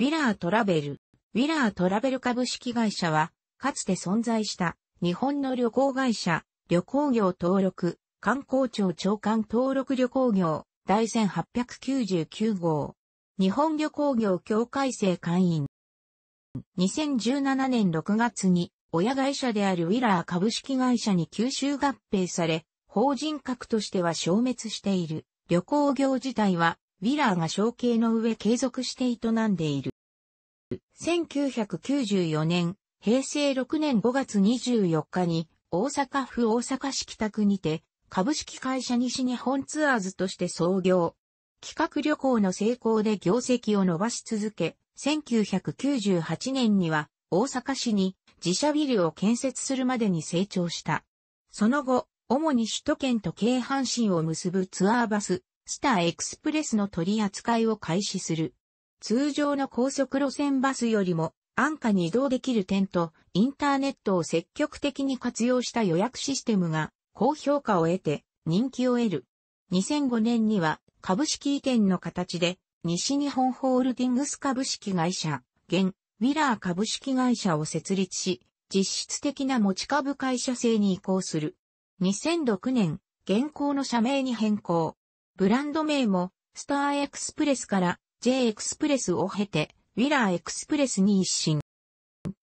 ウィラートラベル。ウィラートラベル株式会社は、かつて存在した日本の旅行会社、旅行業登録、観光庁長官登録旅行業、第1899号。日本旅行業協会制会員。2017年6月に、親会社であるウィラー株式会社に吸収合併され、法人格としては消滅している。旅行業自体はウィラーが承継の上継続して営んでいる。1994年、平成6年5月24日に、大阪府大阪市北区にて、株式会社西日本ツアーズとして創業。企画旅行の成功で業績を伸ばし続け、1998年には大阪市に自社ビルを建設するまでに成長した。その後、主に首都圏と京阪神を結ぶツアーバス、スターエクスプレスの取り扱いを開始する。通常の高速路線バスよりも安価に移動できる点と、インターネットを積極的に活用した予約システムが高評価を得て人気を得る。2005年には株式移転の形で西日本ホールディングス株式会社、現、ウィラー株式会社を設立し、実質的な持ち株会社制に移行する。2006年、現行の社名に変更。ブランド名も、スターエクスプレスから J エクスプレスを経て、ウィラーエクスプレスに一新。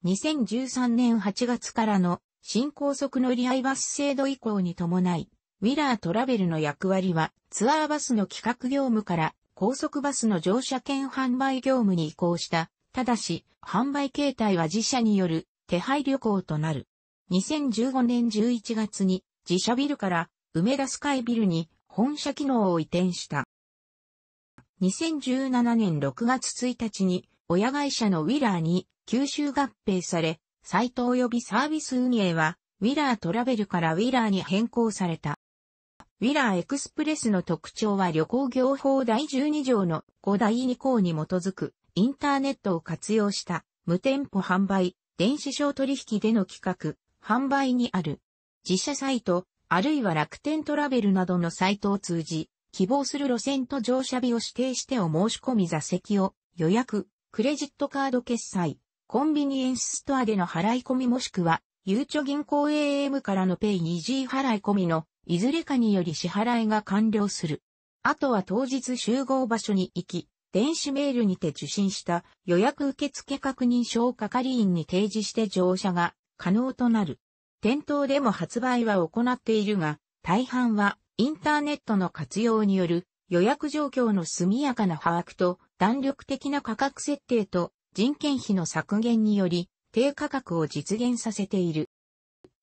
2013年8月からの新高速乗り合いバス制度移行に伴い、ウィラートラベルの役割はツアーバスの企画業務から高速バスの乗車券販売業務に移行した。ただし、販売形態は自社による手配旅行となる。2015年11月に自社ビルから梅田スカイビルに本社機能を移転した。2017年6月1日に親会社のウィラーに吸収合併され、サイト及びサービス運営はウィラートラベルからウィラーに変更された。ウィラーエクスプレスの特徴は旅行業法第12条の5第2項に基づくインターネットを活用した無店舗販売、電子商取引での企画、販売にある自社サイト、あるいは楽天トラベルなどのサイトを通じ、希望する路線と乗車日を指定してお申し込み座席を予約、クレジットカード決済、コンビニエンスストアでの払い込みもしくは、ゆうちょ銀行 AM からのペイイージー払い込みの、いずれかにより支払いが完了する。あとは当日集合場所に行き、電子メールにて受信した予約受付確認書を係員に提示して乗車が可能となる。店頭でも発売は行っているが、大半はインターネットの活用による予約状況の速やかな把握と弾力的な価格設定と人件費の削減により低価格を実現させている。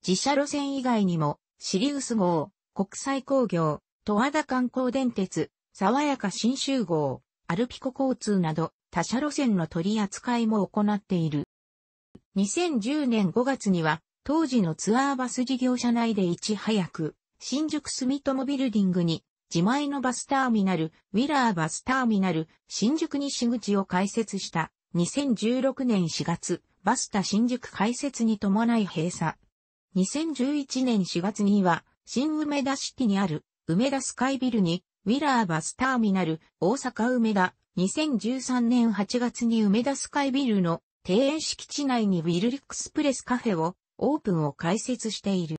自社路線以外にもシリウス号、国際工業、戸和田観光電鉄、爽やか新集合、アルピコ交通など他社路線の取り扱いも行っている。2010年5月には当時のツアーバス事業者内でいち早く、新宿住友ビルディングに、自前のバスターミナル、ウィラーバスターミナル、新宿西口を開設した、2016年4月、バスタ新宿開設に伴い閉鎖。2011年4月には、新梅田シティにある、梅田スカイビルに、ウィラーバスターミナル、大阪梅田、2013年8月に梅田スカイビルの、庭園敷地内にウィルリックスプレスカフェをオープンを開設している。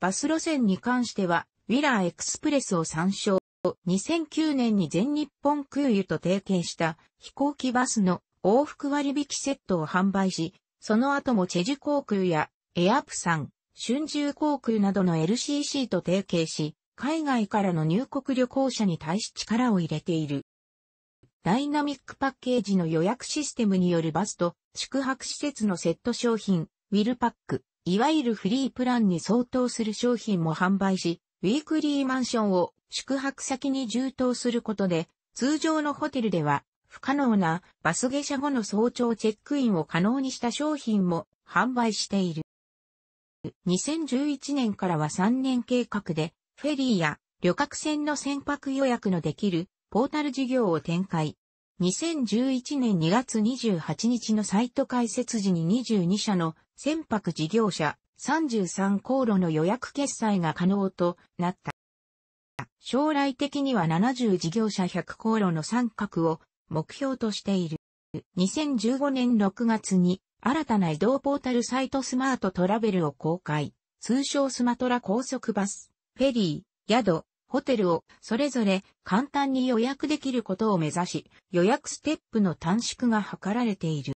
バス路線に関しては、ウィラーエクスプレスを参照。2009年に全日本空輸と提携した飛行機バスの往復割引セットを販売し、その後もチェジュ航空やエアプサン、春秋航空などの LCC と提携し、海外からの入国旅行者に対し力を入れている。ダイナミックパッケージの予約システムによるバスと宿泊施設のセット商品、ウィルパック、いわゆるフリープランに相当する商品も販売し、ウィークリーマンションを宿泊先に充当することで、通常のホテルでは不可能なバス下車後の早朝チェックインを可能にした商品も販売している。2011年からは3年計画で、フェリーや旅客船の船舶予約のできるポータル事業を展開。2011年2月28日のサイト開設時に22社の船舶事業者33航路の予約決済が可能となった。将来的には70事業者100航路の参画を目標としている。2015年6月に新たな移動ポータルサイトスマートトラベルを公開、通称スマトラ高速バス、フェリー、宿、ホテルをそれぞれ簡単に予約できることを目指し、予約ステップの短縮が図られている。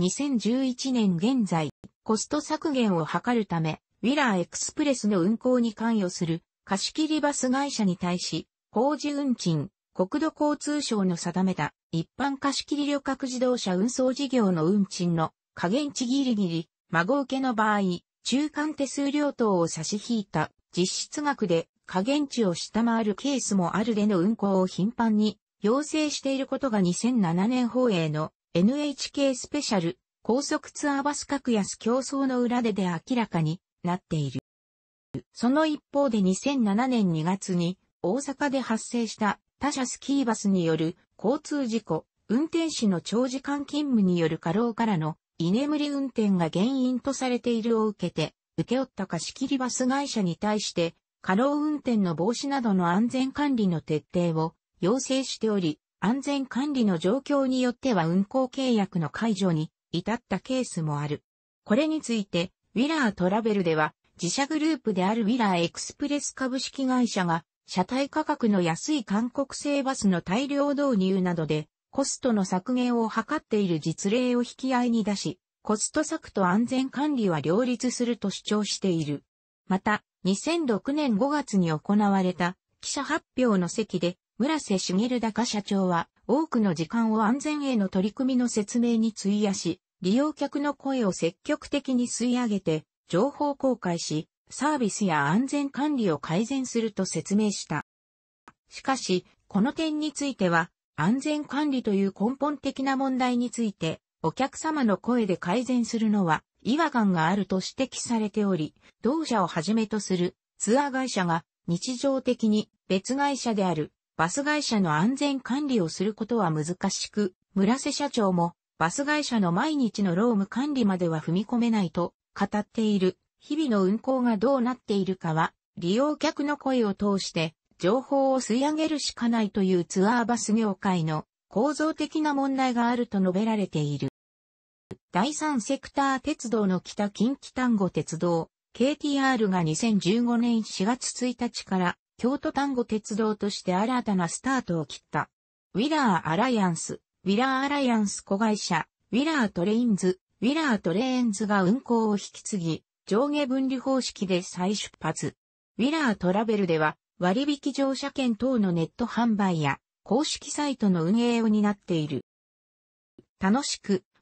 2011年現在、コスト削減を図るため、ウィラーエクスプレスの運行に関与する貸切バス会社に対し、工事運賃、国土交通省の定めた一般貸切旅客自動車運送事業の運賃の下限値ギリギリ、孫受けの場合、中間手数料等を差し引いた実質額で下限値を下回るケースもあるでの運行を頻繁に要請していることが2007年放映の NHK スペシャル高速ツアーバス格安競争の裏でで明らかになっている。その一方で2007年2月に大阪で発生した他社スキーバスによる交通事故、運転士の長時間勤務による過労からの居眠り運転が原因とされているを受けて、受け負った貸し切りバス会社に対して過労運転の防止などの安全管理の徹底を要請しており、安全管理の状況によっては運行契約の解除に至ったケースもある。これについて、ウィラートラベルでは、自社グループであるウィラーエクスプレス株式会社が、車体価格の安い韓国製バスの大量導入などで、コストの削減を図っている実例を引き合いに出し、コスト削と安全管理は両立すると主張している。また、2006年5月に行われた記者発表の席で、村瀬茂高社長は、多くの時間を安全への取り組みの説明に費やし、利用客の声を積極的に吸い上げて、情報公開し、サービスや安全管理を改善すると説明した。しかし、この点については、安全管理という根本的な問題について、お客様の声で改善するのは違和感があると指摘されており、同社をはじめとするツアー会社が日常的に別会社であるバス会社の安全管理をすることは難しく、村瀬社長もバス会社の毎日の労務管理までは踏み込めないと語っている。日々の運行がどうなっているかは、利用客の声を通して情報を吸い上げるしかないというツアーバス業界の構造的な問題があると述べられている。第三セクター鉄道の北近畿丹後鉄道、KTR が2015年4月1日から京都丹後鉄道として新たなスタートを切った。ウィラーアライアンス、ウィラーアライアンス子会社、ウィラートレインズ、ウィラートレーンズが運行を引き継ぎ、上下分離方式で再出発。ウィラートラベルでは割引乗車券等のネット販売や公式サイトの運営を担っている。楽しく